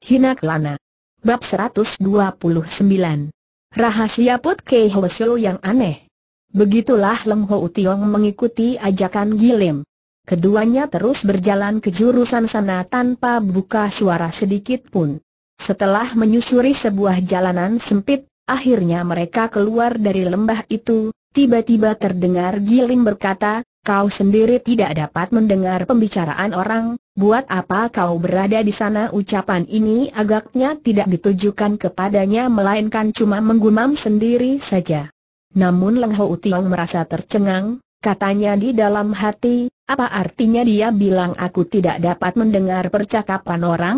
Hina Kelana. Bab 129. Rahasia Put Kei Hwasyo yang aneh. Begitulah Lem Ho Tiong mengikuti ajakan Gilim. Keduanya terus berjalan ke jurusan sana tanpa buka suara sedikit pun. Setelah menyusuri sebuah jalanan sempit, akhirnya mereka keluar dari lembah itu, tiba-tiba terdengar Gilim berkata, Kau sendiri tidak dapat mendengar pembicaraan orang, buat apa kau berada di sana ucapan ini agaknya tidak ditujukan kepadanya melainkan cuma menggumam sendiri saja. Namun Leng Ho Tiong merasa tercengang, katanya di dalam hati, apa artinya dia bilang aku tidak dapat mendengar percakapan orang?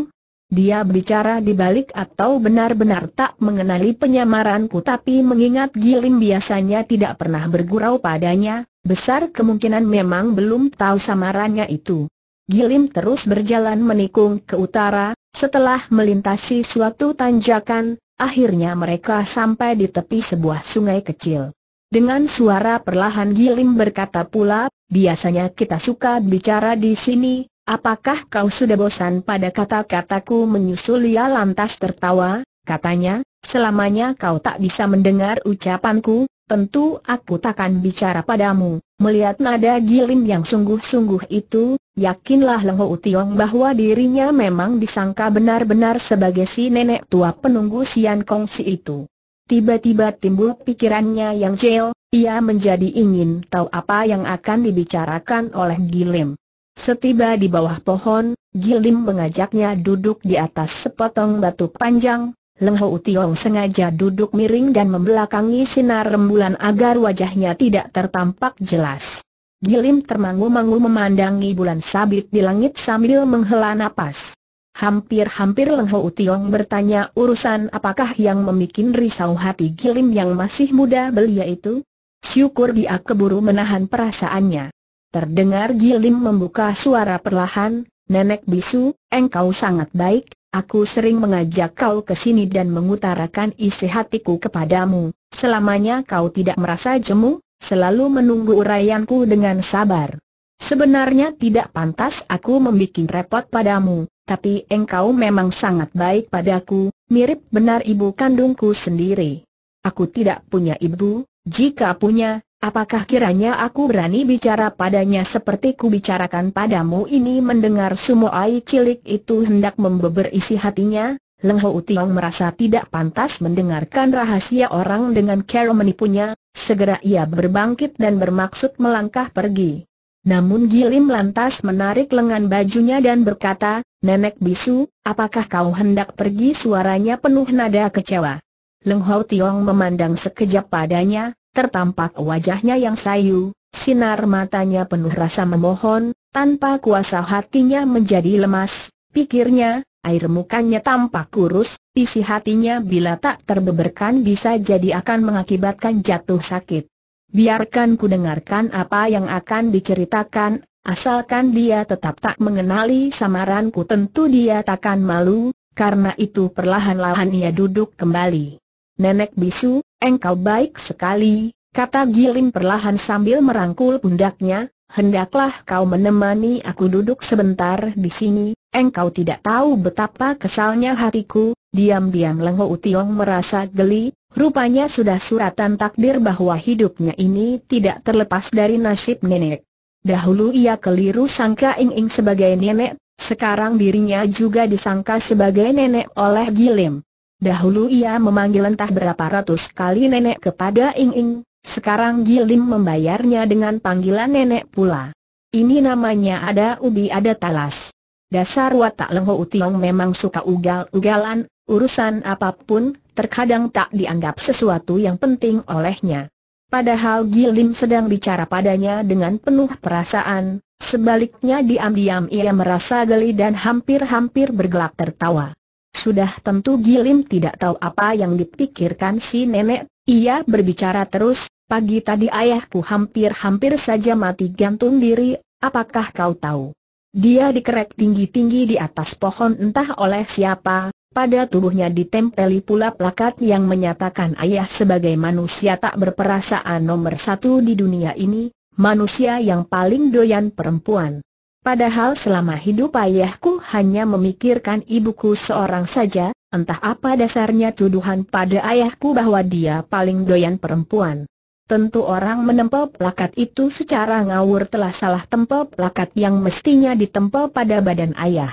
Dia bicara di balik atau benar-benar tak mengenali penyamaranku tapi mengingat Gilim biasanya tidak pernah bergurau padanya, besar kemungkinan memang belum tahu samarannya itu. Gilim terus berjalan menikung ke utara, setelah melintasi suatu tanjakan, akhirnya mereka sampai di tepi sebuah sungai kecil. Dengan suara perlahan Gilim berkata pula, biasanya kita suka bicara di sini, Apakah kau sudah bosan pada kata-kataku menyusul ia ya lantas tertawa, katanya, selamanya kau tak bisa mendengar ucapanku, tentu aku takkan bicara padamu. Melihat nada gilim yang sungguh-sungguh itu, yakinlah Leng Ho Tiong bahwa dirinya memang disangka benar-benar sebagai si nenek tua penunggu Sian Kong Si itu. Tiba-tiba timbul pikirannya yang jel, ia menjadi ingin tahu apa yang akan dibicarakan oleh Gilim. Setiba di bawah pohon, Gilim mengajaknya duduk di atas sepotong batu panjang, Leng Ho Tiong sengaja duduk miring dan membelakangi sinar rembulan agar wajahnya tidak tertampak jelas. Gilim termangu-mangu memandangi bulan sabit di langit sambil menghela napas. Hampir-hampir Leng Ho Tiong bertanya urusan apakah yang memikin risau hati Gilim yang masih muda belia itu? Syukur dia keburu menahan perasaannya. Terdengar Gilim membuka suara perlahan, Nenek Bisu, engkau sangat baik, aku sering mengajak kau ke sini dan mengutarakan isi hatiku kepadamu, selamanya kau tidak merasa jemu, selalu menunggu uraianku dengan sabar. Sebenarnya tidak pantas aku membuat repot padamu, tapi engkau memang sangat baik padaku, mirip benar ibu kandungku sendiri. Aku tidak punya ibu, jika punya, Apakah kiranya aku berani bicara padanya seperti ku bicarakan padamu ini mendengar semua ai cilik itu hendak membeber isi hatinya? Leng Ho Utiong merasa tidak pantas mendengarkan rahasia orang dengan cara menipunya, segera ia berbangkit dan bermaksud melangkah pergi. Namun Gilim lantas menarik lengan bajunya dan berkata, Nenek Bisu, apakah kau hendak pergi suaranya penuh nada kecewa. Leng Ho Utiong memandang sekejap padanya, tertampak wajahnya yang sayu, sinar matanya penuh rasa memohon, tanpa kuasa hatinya menjadi lemas, pikirnya, air mukanya tampak kurus, isi hatinya bila tak terbeberkan bisa jadi akan mengakibatkan jatuh sakit. Biarkan ku dengarkan apa yang akan diceritakan, asalkan dia tetap tak mengenali samaranku tentu dia takkan malu, karena itu perlahan-lahan ia duduk kembali. Nenek bisu, Engkau baik sekali, kata Gilim perlahan sambil merangkul pundaknya, hendaklah kau menemani aku duduk sebentar di sini, engkau tidak tahu betapa kesalnya hatiku, diam-diam Lengho Utiong merasa geli, rupanya sudah suratan takdir bahwa hidupnya ini tidak terlepas dari nasib nenek. Dahulu ia keliru sangka Ing Ing sebagai nenek, sekarang dirinya juga disangka sebagai nenek oleh Gilim. Dahulu ia memanggil entah berapa ratus kali nenek kepada Ing Ing, sekarang Gilim membayarnya dengan panggilan nenek pula. Ini namanya ada ubi ada talas. Dasar watak Lengho Utiong memang suka ugal-ugalan, urusan apapun, terkadang tak dianggap sesuatu yang penting olehnya. Padahal Gilim sedang bicara padanya dengan penuh perasaan, sebaliknya diam-diam ia merasa geli dan hampir-hampir bergelak tertawa. Sudah tentu Gilim tidak tahu apa yang dipikirkan si nenek, ia berbicara terus, pagi tadi ayahku hampir-hampir saja mati gantung diri, apakah kau tahu? Dia dikerek tinggi-tinggi di atas pohon entah oleh siapa, pada tubuhnya ditempeli pula plakat yang menyatakan ayah sebagai manusia tak berperasaan nomor satu di dunia ini, manusia yang paling doyan perempuan. Padahal selama hidup ayahku hanya memikirkan ibuku seorang saja, entah apa dasarnya tuduhan pada ayahku bahwa dia paling doyan perempuan. Tentu orang menempel plakat itu secara ngawur telah salah tempel plakat yang mestinya ditempel pada badan ayah.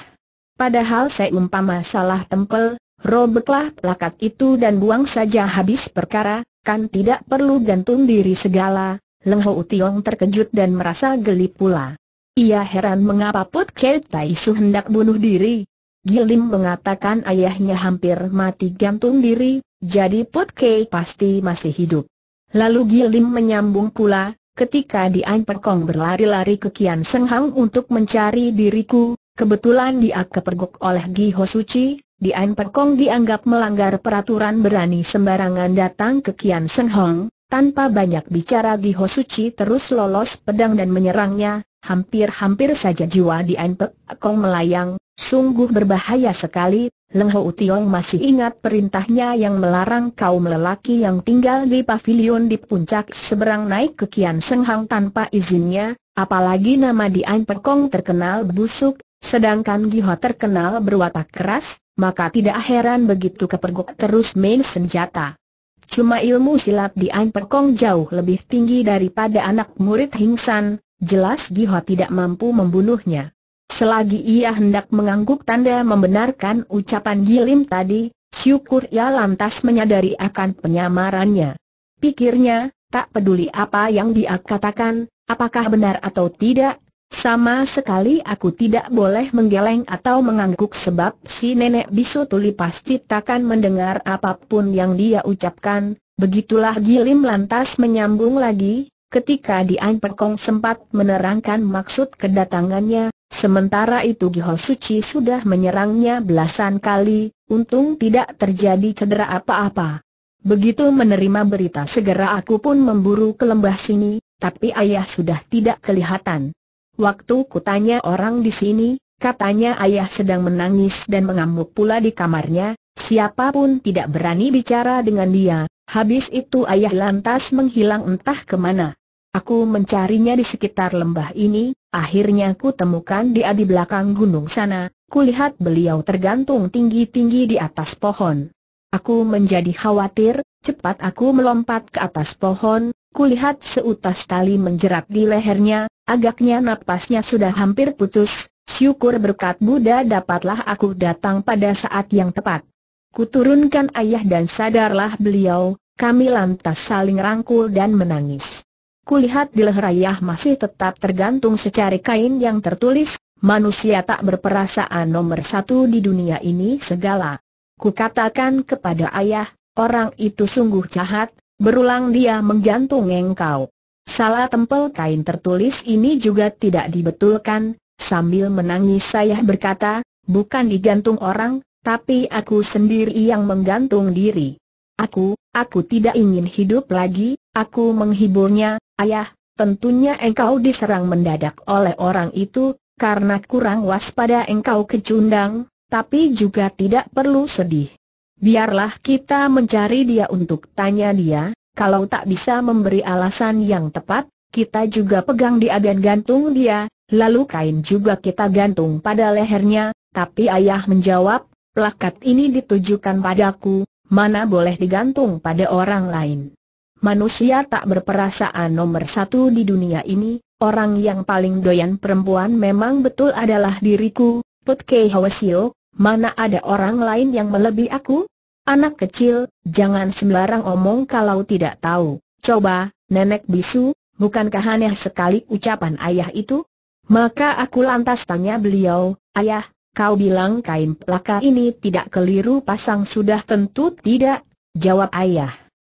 Padahal saya umpama salah tempel, robeklah plakat itu dan buang saja habis perkara, kan tidak perlu gantung diri segala, Leng Ho Tiong terkejut dan merasa geli pula. Ia heran mengapa Put Kei Tai Su hendak bunuh diri. Gilim mengatakan ayahnya hampir mati gantung diri, jadi Put Kei pasti masih hidup. Lalu Gilim menyambung pula, ketika Dian Perkong berlari-lari ke Kian Hang untuk mencari diriku, kebetulan dia kepergok oleh Gi Ho Suci, Dian Perkong dianggap melanggar peraturan berani sembarangan datang ke Kian Hang. tanpa banyak bicara Gi Ho Suci terus lolos pedang dan menyerangnya, hampir-hampir saja jiwa Dian Kong melayang, sungguh berbahaya sekali, Leng Ho Tiong masih ingat perintahnya yang melarang kaum lelaki yang tinggal di pavilion di puncak seberang naik ke Kian Seng Hang tanpa izinnya, apalagi nama Dian Kong terkenal busuk, sedangkan Giho terkenal berwatak keras, maka tidak heran begitu kepergok terus main senjata. Cuma ilmu silat di An Kong jauh lebih tinggi daripada anak murid Hingsan, jelas Giho tidak mampu membunuhnya. Selagi ia hendak mengangguk tanda membenarkan ucapan Gilim tadi, syukur ia lantas menyadari akan penyamarannya. Pikirnya, tak peduli apa yang dia katakan, apakah benar atau tidak, sama sekali aku tidak boleh menggeleng atau mengangguk sebab si nenek bisu tuli pasti takkan mendengar apapun yang dia ucapkan, begitulah Gilim lantas menyambung lagi, Ketika Dian Perkong sempat menerangkan maksud kedatangannya, sementara itu Giho Suci sudah menyerangnya belasan kali, untung tidak terjadi cedera apa-apa. Begitu menerima berita segera aku pun memburu ke lembah sini, tapi ayah sudah tidak kelihatan. Waktu kutanya orang di sini, katanya ayah sedang menangis dan mengamuk pula di kamarnya, siapapun tidak berani bicara dengan dia, habis itu ayah lantas menghilang entah kemana. Aku mencarinya di sekitar lembah ini, akhirnya ku temukan dia di belakang gunung sana, kulihat beliau tergantung tinggi-tinggi di atas pohon. Aku menjadi khawatir, cepat aku melompat ke atas pohon, kulihat seutas tali menjerat di lehernya, agaknya napasnya sudah hampir putus, syukur berkat Buddha dapatlah aku datang pada saat yang tepat. Kuturunkan ayah dan sadarlah beliau, kami lantas saling rangkul dan menangis kulihat di leher ayah masih tetap tergantung secari kain yang tertulis, manusia tak berperasaan nomor satu di dunia ini segala. Kukatakan kepada ayah, orang itu sungguh jahat, berulang dia menggantung engkau. Salah tempel kain tertulis ini juga tidak dibetulkan, sambil menangis saya berkata, bukan digantung orang, tapi aku sendiri yang menggantung diri. Aku, aku tidak ingin hidup lagi, Aku menghiburnya, ayah, tentunya engkau diserang mendadak oleh orang itu, karena kurang waspada engkau kecundang, tapi juga tidak perlu sedih. Biarlah kita mencari dia untuk tanya dia, kalau tak bisa memberi alasan yang tepat, kita juga pegang dia dan gantung dia, lalu kain juga kita gantung pada lehernya, tapi ayah menjawab, plakat ini ditujukan padaku, mana boleh digantung pada orang lain manusia tak berperasaan nomor satu di dunia ini, orang yang paling doyan perempuan memang betul adalah diriku, Put Kei Hwasio, mana ada orang lain yang melebihi aku? Anak kecil, jangan sembarang omong kalau tidak tahu. Coba, nenek bisu, bukankah aneh sekali ucapan ayah itu? Maka aku lantas tanya beliau, ayah, kau bilang kain pelaka ini tidak keliru pasang sudah tentu tidak, jawab ayah.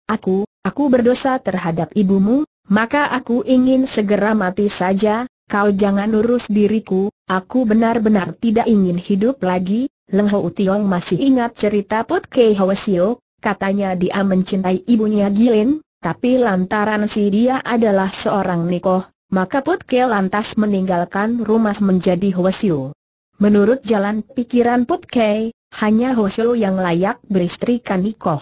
Aku, aku berdosa terhadap ibumu, maka aku ingin segera mati saja, kau jangan urus diriku, aku benar-benar tidak ingin hidup lagi. Leng Hou Tiong masih ingat cerita Pot Kei Ho Sio, katanya dia mencintai ibunya Gilin, tapi lantaran si dia adalah seorang nikoh, maka Pot Kei lantas meninggalkan rumah menjadi Ho Sio. Menurut jalan pikiran Pot Kei, hanya Ho Sio yang layak beristrikan nikoh.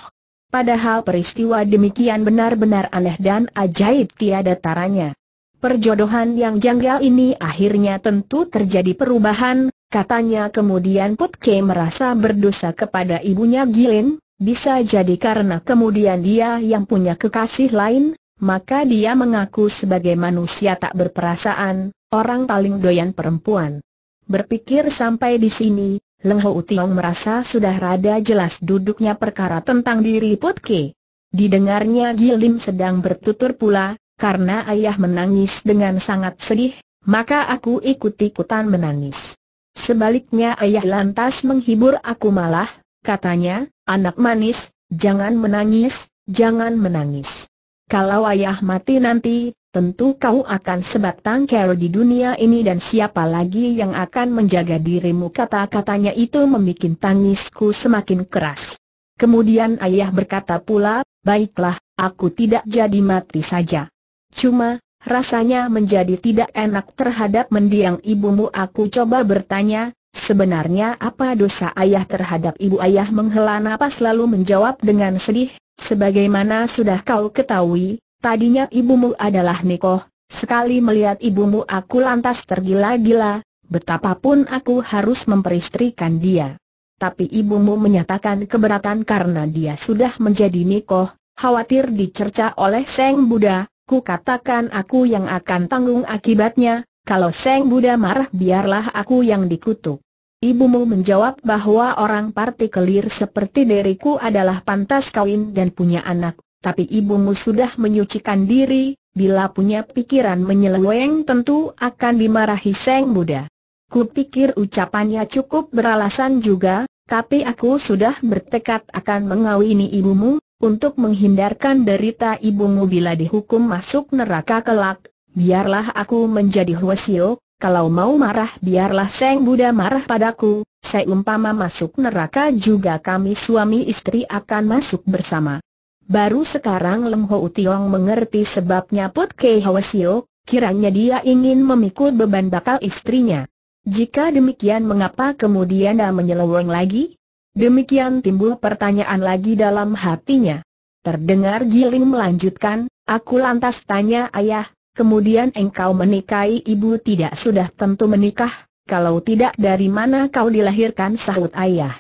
Padahal peristiwa demikian benar-benar aneh dan ajaib tiada taranya. Perjodohan yang janggal ini akhirnya tentu terjadi perubahan, katanya kemudian Putke merasa berdosa kepada ibunya Gilin, bisa jadi karena kemudian dia yang punya kekasih lain, maka dia mengaku sebagai manusia tak berperasaan, orang paling doyan perempuan. Berpikir sampai di sini, Leng Ho Tiong merasa sudah rada jelas duduknya perkara tentang diri Put Ke. Didengarnya Gilim sedang bertutur pula, karena ayah menangis dengan sangat sedih, maka aku ikut-ikutan menangis. Sebaliknya ayah lantas menghibur aku malah, katanya, anak manis, jangan menangis, jangan menangis kalau ayah mati nanti, tentu kau akan sebatang kara di dunia ini dan siapa lagi yang akan menjaga dirimu kata-katanya itu membuat tangisku semakin keras. Kemudian ayah berkata pula, baiklah, aku tidak jadi mati saja. Cuma, rasanya menjadi tidak enak terhadap mendiang ibumu aku coba bertanya, Sebenarnya apa dosa ayah terhadap ibu ayah menghela napas lalu menjawab dengan sedih, sebagaimana sudah kau ketahui, tadinya ibumu adalah Nikoh, sekali melihat ibumu aku lantas tergila-gila, betapapun aku harus memperistrikan dia. Tapi ibumu menyatakan keberatan karena dia sudah menjadi Nikoh, khawatir dicerca oleh Seng Buddha, ku katakan aku yang akan tanggung akibatnya, kalau Seng Buddha marah biarlah aku yang dikutuk. Ibumu menjawab bahwa orang partikelir seperti diriku adalah pantas kawin dan punya anak, tapi ibumu sudah menyucikan diri, bila punya pikiran menyeleweng tentu akan dimarahi Seng Buddha. Kupikir ucapannya cukup beralasan juga, tapi aku sudah bertekad akan mengawini ibumu, untuk menghindarkan derita ibumu bila dihukum masuk neraka kelak, biarlah aku menjadi huasiok, kalau mau marah biarlah Seng Buddha marah padaku, seumpama masuk neraka juga kami suami istri akan masuk bersama. Baru sekarang leng Ho Tiong mengerti sebabnya put ke Hwa Sio, kiranya dia ingin memikul beban bakal istrinya. Jika demikian mengapa kemudian dia menyeleweng lagi? Demikian timbul pertanyaan lagi dalam hatinya. Terdengar Giling melanjutkan, aku lantas tanya ayah, kemudian engkau menikahi ibu tidak sudah tentu menikah, kalau tidak dari mana kau dilahirkan sahut ayah.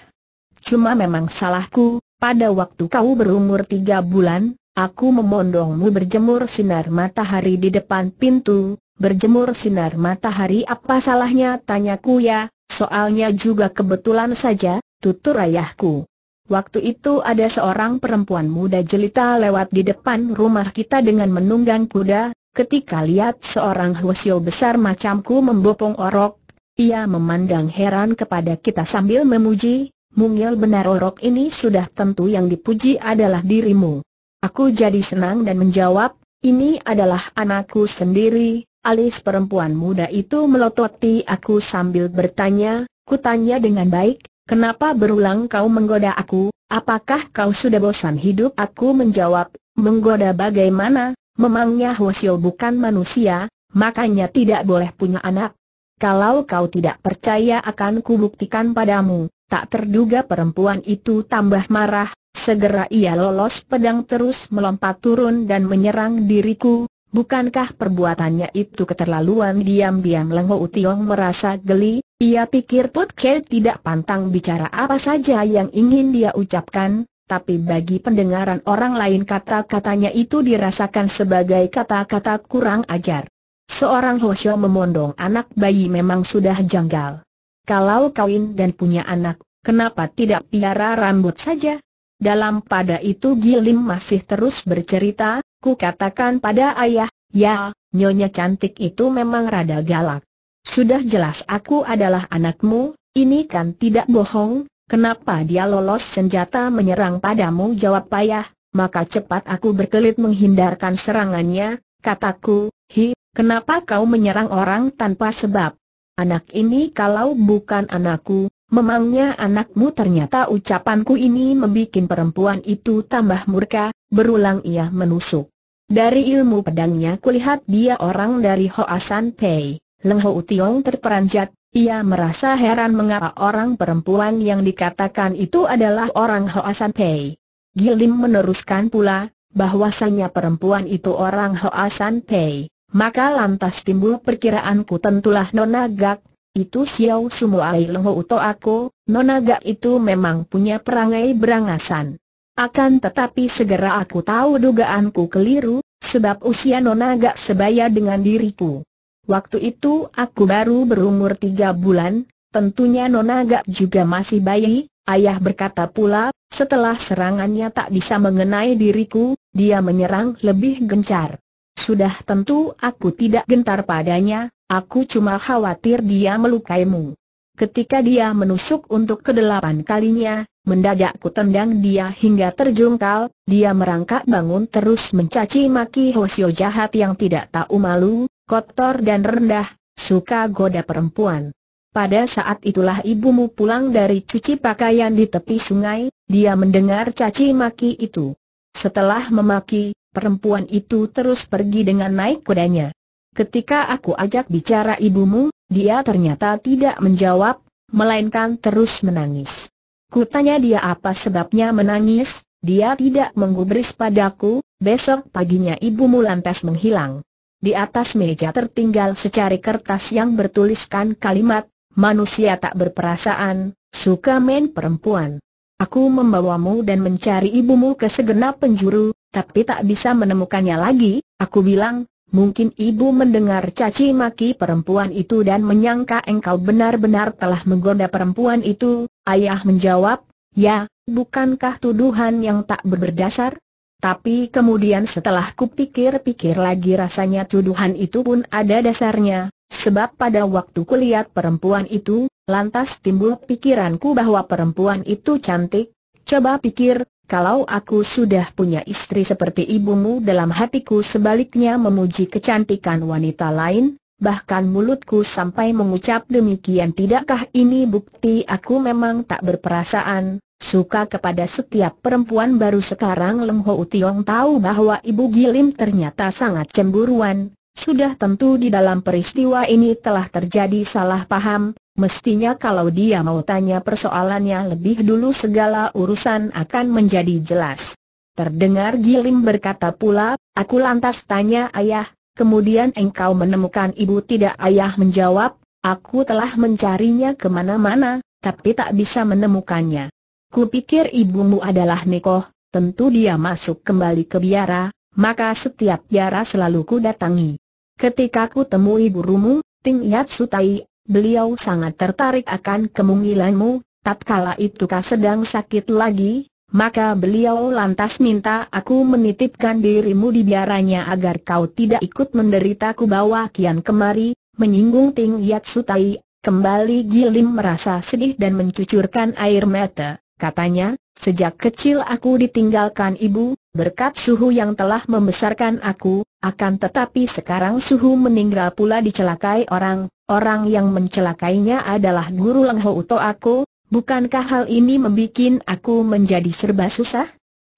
Cuma memang salahku, pada waktu kau berumur tiga bulan, aku memondongmu berjemur sinar matahari di depan pintu, berjemur sinar matahari apa salahnya tanyaku ya, soalnya juga kebetulan saja, tutur ayahku. Waktu itu ada seorang perempuan muda jelita lewat di depan rumah kita dengan menunggang kuda, Ketika lihat seorang husio besar macamku membopong orok, ia memandang heran kepada kita sambil memuji, mungil benar orok ini sudah tentu yang dipuji adalah dirimu. Aku jadi senang dan menjawab, ini adalah anakku sendiri, alis perempuan muda itu melototi aku sambil bertanya, kutanya dengan baik, kenapa berulang kau menggoda aku, apakah kau sudah bosan hidup? Aku menjawab, menggoda bagaimana, Memangnya Hwasyo bukan manusia, makanya tidak boleh punya anak. Kalau kau tidak percaya akan kubuktikan padamu, tak terduga perempuan itu tambah marah, segera ia lolos pedang terus melompat turun dan menyerang diriku, bukankah perbuatannya itu keterlaluan diam-diam Lengho Utiong merasa geli, ia pikir Putke tidak pantang bicara apa saja yang ingin dia ucapkan, tapi bagi pendengaran orang lain kata-katanya itu dirasakan sebagai kata-kata kurang ajar. Seorang Hosyo memondong anak bayi memang sudah janggal. Kalau kawin dan punya anak, kenapa tidak piara rambut saja? Dalam pada itu Gilim masih terus bercerita, ku katakan pada ayah, ya, nyonya cantik itu memang rada galak. Sudah jelas aku adalah anakmu, ini kan tidak bohong, Kenapa dia lolos senjata menyerang padamu? Jawab payah, maka cepat aku berkelit menghindarkan serangannya, kataku, hi, kenapa kau menyerang orang tanpa sebab? Anak ini kalau bukan anakku, memangnya anakmu ternyata ucapanku ini membuat perempuan itu tambah murka, berulang ia menusuk. Dari ilmu pedangnya kulihat dia orang dari Hoasan Pei. Leng Ho Tiong terperanjat, ia merasa heran mengapa orang perempuan yang dikatakan itu adalah orang Hoasan Pei. Gilim meneruskan pula, bahwasanya perempuan itu orang Hoasan Pei. Maka lantas timbul perkiraanku tentulah Nona Gak, itu Xiao Sumuai Lengho Uto aku, Nona Gak itu memang punya perangai berangasan. Akan tetapi segera aku tahu dugaanku keliru, sebab usia Nona Gak sebaya dengan diriku. Waktu itu aku baru berumur tiga bulan, tentunya Nona Gak juga masih bayi, ayah berkata pula, setelah serangannya tak bisa mengenai diriku, dia menyerang lebih gencar. Sudah tentu aku tidak gentar padanya, aku cuma khawatir dia melukaimu. Ketika dia menusuk untuk kedelapan kalinya, mendadak ku tendang dia hingga terjungkal, dia merangkak bangun terus mencaci maki Hosio jahat yang tidak tahu malu, kotor dan rendah, suka goda perempuan. Pada saat itulah ibumu pulang dari cuci pakaian di tepi sungai, dia mendengar caci maki itu. Setelah memaki, perempuan itu terus pergi dengan naik kudanya. Ketika aku ajak bicara ibumu, dia ternyata tidak menjawab, melainkan terus menangis. Kutanya dia apa sebabnya menangis, dia tidak menggubris padaku, besok paginya ibumu lantas menghilang. Di atas meja tertinggal secari kertas yang bertuliskan kalimat, manusia tak berperasaan, suka main perempuan. Aku membawamu dan mencari ibumu ke segenap penjuru, tapi tak bisa menemukannya lagi, aku bilang, mungkin ibu mendengar caci maki perempuan itu dan menyangka engkau benar-benar telah menggoda perempuan itu, ayah menjawab, ya, bukankah tuduhan yang tak berdasar? Tapi kemudian setelah kupikir-pikir lagi rasanya tuduhan itu pun ada dasarnya, sebab pada waktu kulihat perempuan itu, lantas timbul pikiranku bahwa perempuan itu cantik, coba pikir, kalau aku sudah punya istri seperti ibumu dalam hatiku sebaliknya memuji kecantikan wanita lain, Bahkan mulutku sampai mengucap demikian tidakkah ini bukti aku memang tak berperasaan, suka kepada setiap perempuan baru sekarang Lem Ho Tiong tahu bahwa Ibu Gilim ternyata sangat cemburuan, sudah tentu di dalam peristiwa ini telah terjadi salah paham, mestinya kalau dia mau tanya persoalannya lebih dulu segala urusan akan menjadi jelas. Terdengar Gilim berkata pula, aku lantas tanya ayah, kemudian engkau menemukan ibu tidak ayah menjawab, aku telah mencarinya kemana-mana, tapi tak bisa menemukannya. Kupikir ibumu adalah neko, tentu dia masuk kembali ke biara, maka setiap biara selalu ku datangi. Ketika ku temui burumu, Ting Yat Sutai, beliau sangat tertarik akan kemungilanmu, tatkala itu kau sedang sakit lagi, maka beliau lantas minta aku menitipkan dirimu di biaranya agar kau tidak ikut menderita ku bawa kian kemari, menyinggung Ting Yat Sutai, kembali Gilim merasa sedih dan mencucurkan air mata. Katanya, sejak kecil aku ditinggalkan ibu, berkat suhu yang telah membesarkan aku, akan tetapi sekarang suhu meninggal pula dicelakai orang, orang yang mencelakainya adalah guru Leng Ho Uto aku, bukankah hal ini membuat aku menjadi serba susah?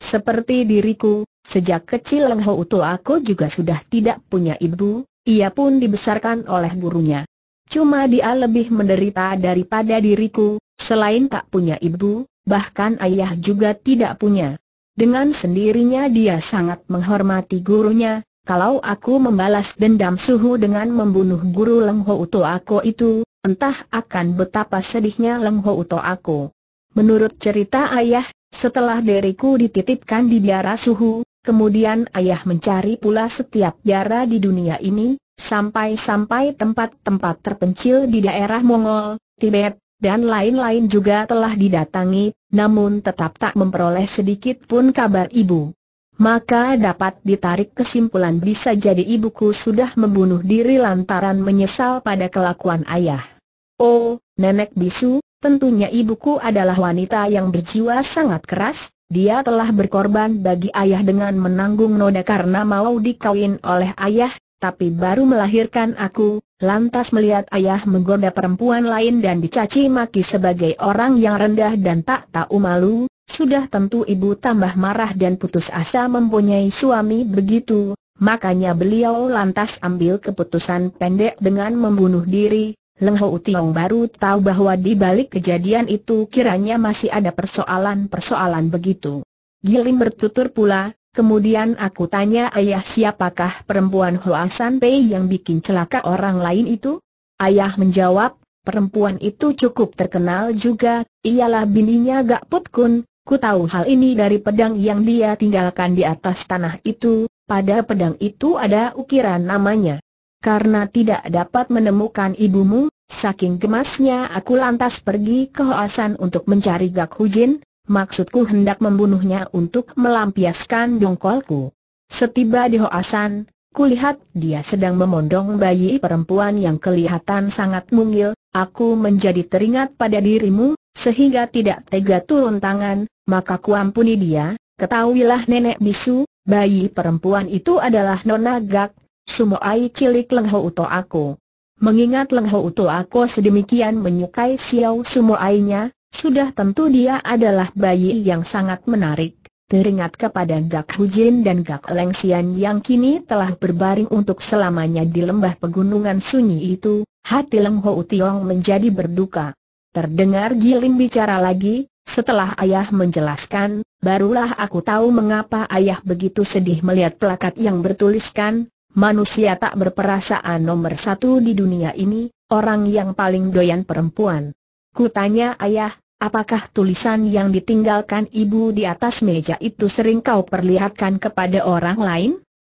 Seperti diriku, sejak kecil Leng Ho Uto aku juga sudah tidak punya ibu, ia pun dibesarkan oleh gurunya. Cuma dia lebih menderita daripada diriku, selain tak punya ibu, bahkan ayah juga tidak punya. Dengan sendirinya dia sangat menghormati gurunya, kalau aku membalas dendam suhu dengan membunuh guru Leng Ho Uto aku itu, entah akan betapa sedihnya Leng Ho Uto aku. Menurut cerita ayah, setelah deriku dititipkan di biara suhu, kemudian ayah mencari pula setiap biara di dunia ini, sampai-sampai tempat-tempat terpencil di daerah Mongol, Tibet, dan lain-lain juga telah didatangi, namun tetap tak memperoleh sedikit pun kabar ibu. Maka dapat ditarik kesimpulan bisa jadi ibuku sudah membunuh diri lantaran menyesal pada kelakuan ayah. Oh, nenek bisu, tentunya ibuku adalah wanita yang berjiwa sangat keras, dia telah berkorban bagi ayah dengan menanggung noda karena mau dikawin oleh ayah, tapi baru melahirkan aku, lantas melihat ayah menggoda perempuan lain dan dicaci maki sebagai orang yang rendah dan tak tahu malu, sudah tentu ibu tambah marah dan putus asa mempunyai suami begitu, makanya beliau lantas ambil keputusan pendek dengan membunuh diri. Leng Hou Tiong baru tahu bahwa di balik kejadian itu kiranya masih ada persoalan-persoalan begitu. Gilim bertutur pula, Kemudian aku tanya ayah siapakah perempuan Hoasan San Pei yang bikin celaka orang lain itu? Ayah menjawab, perempuan itu cukup terkenal juga, ialah bininya Gak Put Kun, ku tahu hal ini dari pedang yang dia tinggalkan di atas tanah itu, pada pedang itu ada ukiran namanya. Karena tidak dapat menemukan ibumu, saking gemasnya aku lantas pergi ke Hoasan untuk mencari Gak Hujin, maksudku hendak membunuhnya untuk melampiaskan dongkolku. Setiba di Hoasan, kulihat dia sedang memondong bayi perempuan yang kelihatan sangat mungil, aku menjadi teringat pada dirimu, sehingga tidak tega turun tangan, maka kuampuni dia, ketahuilah nenek bisu, bayi perempuan itu adalah Nona Gak, sumoai cilik lengho uto aku. Mengingat lengho Uto aku sedemikian menyukai Xiao Sumoainya, sudah tentu dia adalah bayi yang sangat menarik. Teringat kepada Gak Hujin dan Gak Lengsian yang kini telah berbaring untuk selamanya di lembah pegunungan sunyi itu, hati Leng Ho Tiong menjadi berduka. Terdengar Giling bicara lagi, setelah ayah menjelaskan, barulah aku tahu mengapa ayah begitu sedih melihat plakat yang bertuliskan, manusia tak berperasaan nomor satu di dunia ini, orang yang paling doyan perempuan. Kutanya ayah, apakah tulisan yang ditinggalkan ibu di atas meja itu sering kau perlihatkan kepada orang lain?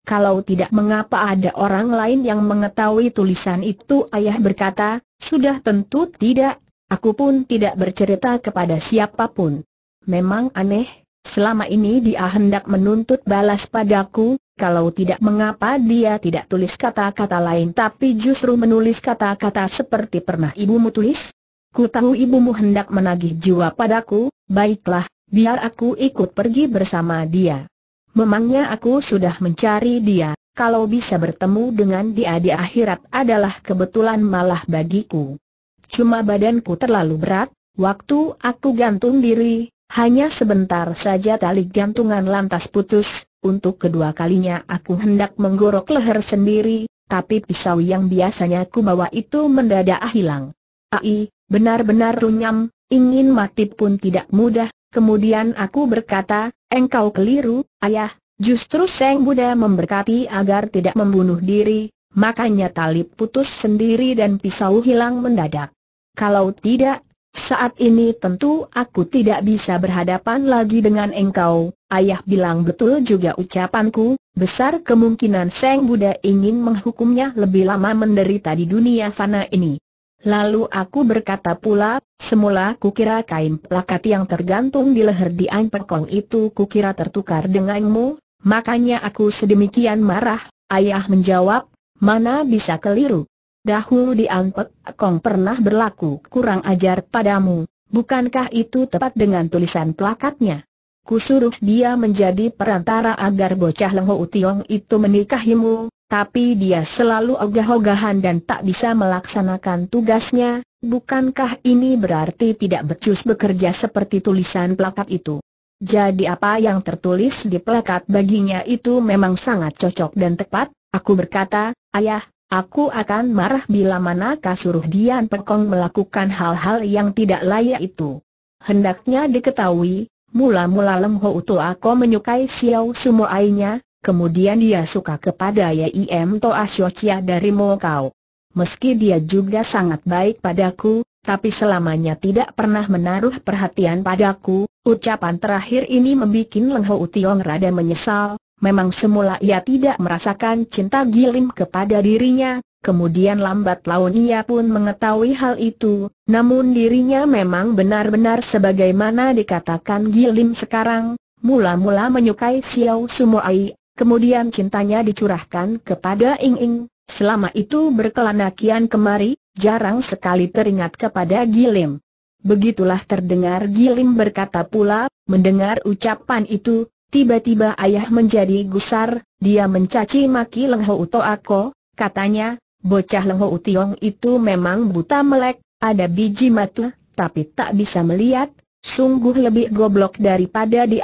Kalau tidak mengapa ada orang lain yang mengetahui tulisan itu ayah berkata, sudah tentu tidak, aku pun tidak bercerita kepada siapapun. Memang aneh, selama ini dia hendak menuntut balas padaku, kalau tidak mengapa dia tidak tulis kata-kata lain tapi justru menulis kata-kata seperti pernah ibumu tulis? Ku tahu ibumu hendak menagih jiwa padaku, baiklah, biar aku ikut pergi bersama dia. Memangnya aku sudah mencari dia, kalau bisa bertemu dengan dia di akhirat adalah kebetulan malah bagiku. Cuma badanku terlalu berat, waktu aku gantung diri, hanya sebentar saja tali gantungan lantas putus, untuk kedua kalinya aku hendak menggorok leher sendiri, tapi pisau yang biasanya ku bawa itu mendadak hilang. Ai, benar-benar runyam, ingin mati pun tidak mudah. Kemudian aku berkata, engkau keliru, ayah, justru Seng Buddha memberkati agar tidak membunuh diri, makanya tali putus sendiri dan pisau hilang mendadak. Kalau tidak, saat ini tentu aku tidak bisa berhadapan lagi dengan engkau, ayah bilang betul juga ucapanku, besar kemungkinan Seng Buddha ingin menghukumnya lebih lama menderita di dunia fana ini. Lalu aku berkata pula, semula kukira kain plakat yang tergantung di leher di Ampekong itu kukira tertukar denganmu, makanya aku sedemikian marah, ayah menjawab, mana bisa keliru. Dahulu di Ampekong pernah berlaku kurang ajar padamu, bukankah itu tepat dengan tulisan plakatnya? Kusuruh dia menjadi perantara agar bocah Lengho Utiong itu menikahimu, tapi dia selalu ogah-ogahan dan tak bisa melaksanakan tugasnya, bukankah ini berarti tidak becus bekerja seperti tulisan plakat itu? Jadi apa yang tertulis di plakat baginya itu memang sangat cocok dan tepat, aku berkata, ayah, aku akan marah bila mana kasuruh Dian Pekong melakukan hal-hal yang tidak layak itu. Hendaknya diketahui, mula-mula Lem Ho Utu aku menyukai Xiao ainya. Kemudian dia suka kepada Yim Toa Siocia dari Mokau. Meski dia juga sangat baik padaku, tapi selamanya tidak pernah menaruh perhatian padaku, ucapan terakhir ini membuat Leng Ho Utiong rada menyesal, memang semula ia tidak merasakan cinta gilim kepada dirinya, kemudian lambat laun ia pun mengetahui hal itu, namun dirinya memang benar-benar sebagaimana dikatakan gilim sekarang, mula-mula menyukai Xiao Sumoai, Kemudian cintanya dicurahkan kepada Ing Ing, selama itu berkelana kian kemari, jarang sekali teringat kepada Gilim. Begitulah terdengar Gilim berkata pula, mendengar ucapan itu, tiba-tiba ayah menjadi gusar, dia mencaci maki Leng Ho Ako, katanya, bocah Leng Ho utiong itu memang buta melek, ada biji mata, tapi tak bisa melihat, sungguh lebih goblok daripada di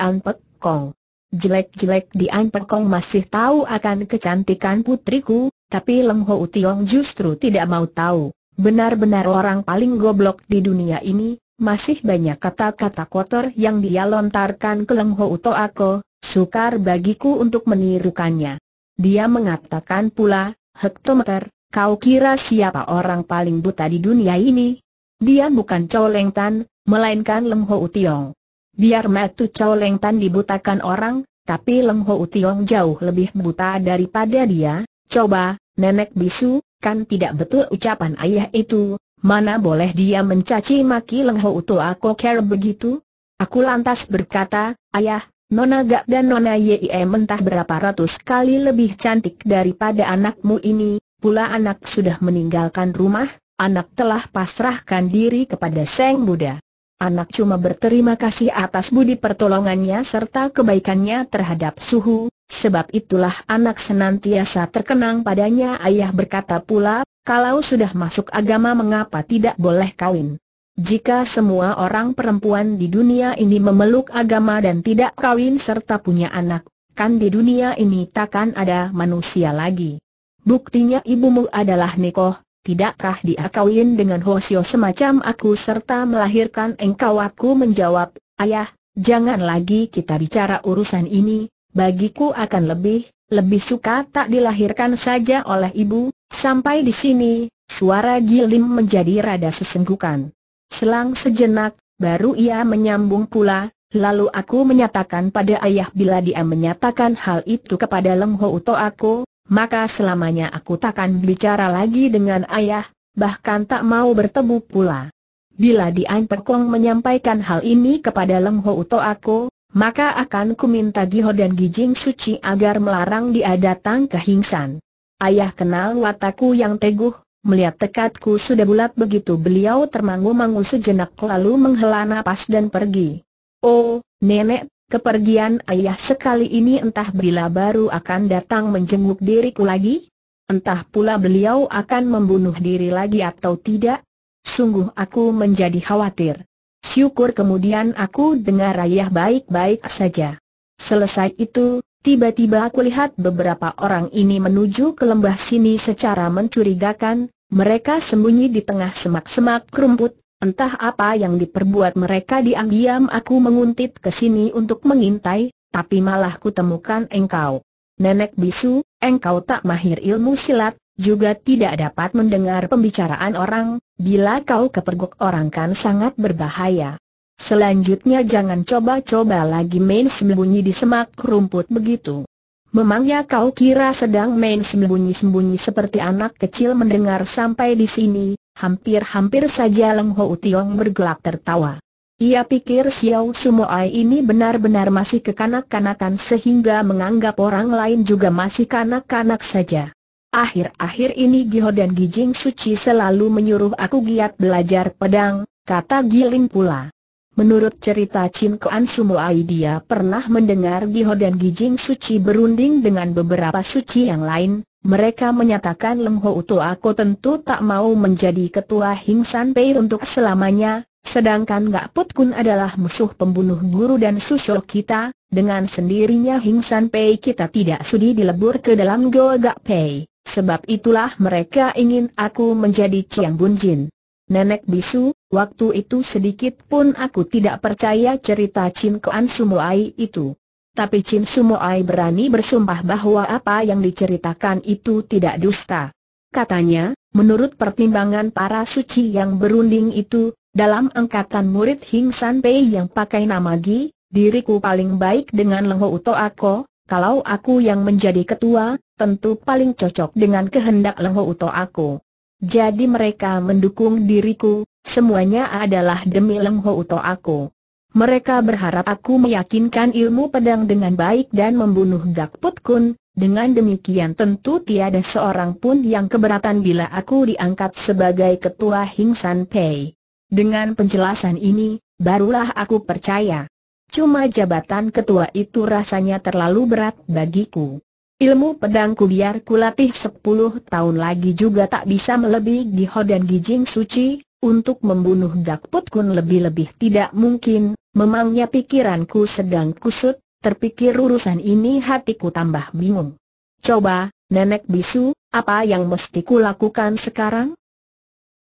Kong jelek-jelek di Anpekong masih tahu akan kecantikan putriku, tapi Leng Ho Tiong justru tidak mau tahu. Benar-benar orang paling goblok di dunia ini, masih banyak kata-kata kotor yang dia lontarkan ke Leng Ho Ako, sukar bagiku untuk menirukannya. Dia mengatakan pula, hektometer, kau kira siapa orang paling buta di dunia ini? Dia bukan Leng Tan, melainkan Leng Ho Tiong. Biar Matu Chow tan dibutakan orang, tapi Leng Ho Tiong jauh lebih buta daripada dia, coba, nenek bisu, kan tidak betul ucapan ayah itu, mana boleh dia mencaci maki Leng Ho aku Ker begitu? Aku lantas berkata, ayah, Nona Gak dan Nona Yee mentah berapa ratus kali lebih cantik daripada anakmu ini, pula anak sudah meninggalkan rumah, anak telah pasrahkan diri kepada Seng Buddha anak cuma berterima kasih atas budi pertolongannya serta kebaikannya terhadap suhu, sebab itulah anak senantiasa terkenang padanya ayah berkata pula, kalau sudah masuk agama mengapa tidak boleh kawin. Jika semua orang perempuan di dunia ini memeluk agama dan tidak kawin serta punya anak, kan di dunia ini takkan ada manusia lagi. Buktinya ibumu adalah Nikoh, Tidakkah dia kawin dengan Hosio semacam aku serta melahirkan engkau? Aku menjawab, Ayah, jangan lagi kita bicara urusan ini, bagiku akan lebih, lebih suka tak dilahirkan saja oleh ibu. Sampai di sini, suara Gilim menjadi rada sesenggukan. Selang sejenak, baru ia menyambung pula, lalu aku menyatakan pada ayah bila dia menyatakan hal itu kepada Leng Ho Uto aku, maka selamanya aku takkan bicara lagi dengan ayah, bahkan tak mau bertemu pula. Bila Dian Perkong menyampaikan hal ini kepada Lem Ho Uto aku, maka akan kuminta Giho dan Gijing Suci agar melarang dia datang ke Hingsan. Ayah kenal wataku yang teguh, melihat tekadku sudah bulat begitu beliau termangu-mangu sejenak lalu menghela napas dan pergi. Oh, nenek, kepergian ayah sekali ini entah bila baru akan datang menjenguk diriku lagi? Entah pula beliau akan membunuh diri lagi atau tidak? Sungguh aku menjadi khawatir. Syukur kemudian aku dengar ayah baik-baik saja. Selesai itu, tiba-tiba aku lihat beberapa orang ini menuju ke lembah sini secara mencurigakan, mereka sembunyi di tengah semak-semak kerumput. Entah apa yang diperbuat mereka diam-diam aku menguntit ke sini untuk mengintai, tapi malah kutemukan engkau. Nenek bisu, engkau tak mahir ilmu silat, juga tidak dapat mendengar pembicaraan orang, bila kau kepergok orang kan sangat berbahaya. Selanjutnya jangan coba-coba lagi main sembunyi di semak rumput begitu. Memangnya kau kira sedang main sembunyi-sembunyi seperti anak kecil mendengar sampai di sini, Hampir-hampir saja Leng Ho Tiong bergelak tertawa. Ia pikir Xiao Sumoai ini benar-benar masih kekanak-kanakan sehingga menganggap orang lain juga masih kanak-kanak saja. Akhir-akhir ini Giho dan Gijing Suci selalu menyuruh aku giat belajar pedang, kata Giling pula. Menurut cerita Chin Koan Sumoai dia pernah mendengar Giho dan Gijing Suci berunding dengan beberapa suci yang lain, mereka menyatakan Leng Ho Uto aku tentu tak mau menjadi ketua Hing San Pei untuk selamanya, sedangkan Gak Put Kun adalah musuh pembunuh guru dan susul kita, dengan sendirinya Hing San Pei kita tidak sudi dilebur ke dalam Go Gak Pei, sebab itulah mereka ingin aku menjadi Chiang Bun Jin. Nenek bisu, waktu itu sedikit pun aku tidak percaya cerita Chin Koan Sumuai itu tapi Chin Sumoai berani bersumpah bahwa apa yang diceritakan itu tidak dusta. Katanya, menurut pertimbangan para suci yang berunding itu, dalam angkatan murid Hing San Pei yang pakai nama Gi, diriku paling baik dengan Lengho Uto Ako, kalau aku yang menjadi ketua, tentu paling cocok dengan kehendak Lengho Uto Ako. Jadi mereka mendukung diriku, semuanya adalah demi Lengho Uto Ako. Mereka berharap aku meyakinkan ilmu pedang dengan baik dan membunuh Put Kun, dengan demikian tentu tiada seorang pun yang keberatan bila aku diangkat sebagai ketua Hing San Pei. Dengan penjelasan ini, barulah aku percaya. Cuma jabatan ketua itu rasanya terlalu berat bagiku. Ilmu pedangku biar kulatih sepuluh tahun lagi juga tak bisa melebihi Ho dan Gijing Suci, untuk membunuh Dakput Kun lebih-lebih tidak mungkin, memangnya pikiranku sedang kusut, terpikir urusan ini hatiku tambah bingung. Coba, Nenek Bisu, apa yang mesti kulakukan sekarang?